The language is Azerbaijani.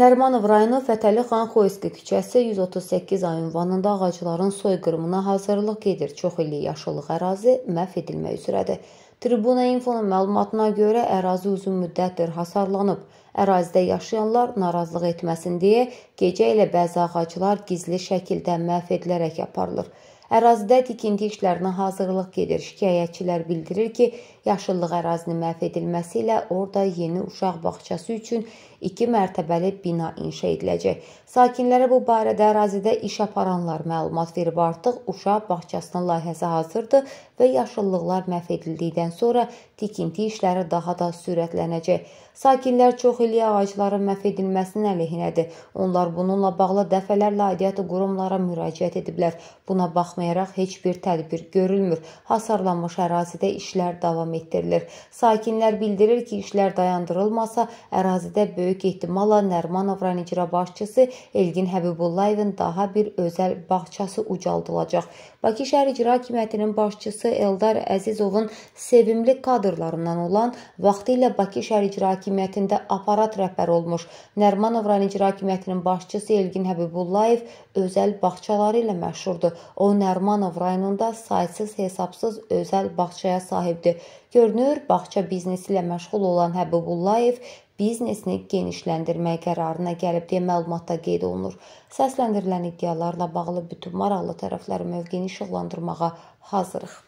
Nərmanov rayonu Fətəli xan Xoyski küçəsi 138 A ünvanında ağacların soyqırımına hazırlıq gedir. Çox illik yaşıllıq ərazi məhv edilmək üzrədir. Tribuna infonun məlumatına görə ərazi uzun müddətdir hasarlanıb. Ərazidə yaşayanlar narazılıq etməsin deyə gecə ilə bəzi ağaclar gizli şəkildə məhv edilərək aparılır. Ərazidə tikinti işlərinə hazırlıq gedir. Şikayətçilər bildirir ki, yaşıllıq ərazinin məhv edilməsi ilə orada yeni uşaq bağçası üçün 2 mərtəbəli bina inşa ediləcək. Sakinlərə bu barədə ərazidə iş aparanlar məlumat verib artıq uşaq bağçasının layihəsi hazırdır və yaşıllıqlar məhv edildikdən sonra tikinti işləri daha da sürətlənəcək. Sakinlər çox illi ağacların məhv edilməsinin əleyhinədir. Onlar bununla bağlı dəfələrlə aidiyyatı qurumlara müraciət ediblər. Buna baxmayaraq heç bir tədbir görülmür. Hasarlanmış ərazidə işlər davam etdirilir. Sakinlər bildirir ki, işlər dayandırılmasa ərazidə böyük böyük ehtimalla Nərmanov rayonicra başçısı Elgin Həbibullayevin daha bir özəl bağçası ucaldılacaq. Bakı şəhər icra hakimiyyətinin başçısı Eldar Əzizovun sevimli kadrlarından olan vaxtilə Bakı şəhər icra hakimiyyətində aparat rəhbər olmuş Nərmanov rayonicra hakimiyyətinin başçısı Elgin Həbibullayev özəl bağçaları ilə məşhurdur. O Nərmanov rayonunda saysız-hesabsız özəl bağçaya sahibdir. Görünür, bağça biznesi ilə məşğul olan Həbibullayev biznesini genişləndirmək qərarına gəlib deyə məlumatda qeyd olunur. Səsləndirilən iddialarla bağlı bütün maraqlı tərəflər mövqeyini işıqlandırmağa hazırıq.